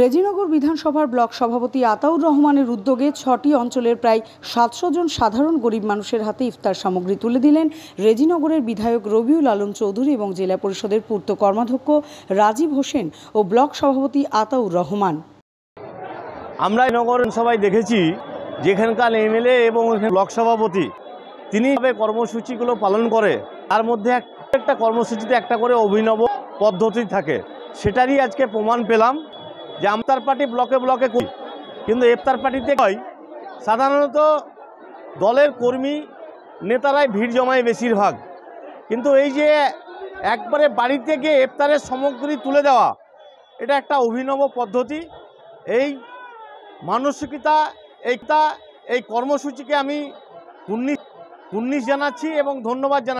রেজিনগর বিধানসভার ব্লক সভাপতি আতাউর রহমানের উদ্যোগে ছটি অঞ্চলের প্রায় সাতশো জন সাধারণ গরিব মানুষের হাতে ইফতার সামগ্রী তুলে দিলেন রেজিনগরের বিধায়ক রবিউল আলম চৌধুরী এবং জেলা পরিষদের পূর্ত কর্মাধ্যক্ষ রাজীব হোসেন ও ব্লক সভাপতি আতাউর রহমান আমরা নগর সভায় দেখেছি যেখানকার এমএলএ এবং ব্লক সভাপতি তিনি কর্মসূচিগুলো পালন করে তার মধ্যে একটা কর্মসূচিতে একটা করে অভিনব পদ্ধতি থাকে সেটারই আজকে প্রমাণ পেলাম যে আমতার পার্টি ব্লকে ব্লকে করি কিন্তু এফতার পার্টিতে হয় সাধারণত দলের কর্মী নেতারাই ভিড় জমায় বেশিরভাগ কিন্তু এই যে একবারে বাড়িতে গিয়ে ইফতারের সামগ্রী তুলে দেওয়া এটা একটা অভিনব পদ্ধতি এই মানসিকতা এইটা এই কর্মসূচিকে আমি উন্নিশ উন্নিশ জানাচ্ছি এবং ধন্যবাদ জানাচ্ছি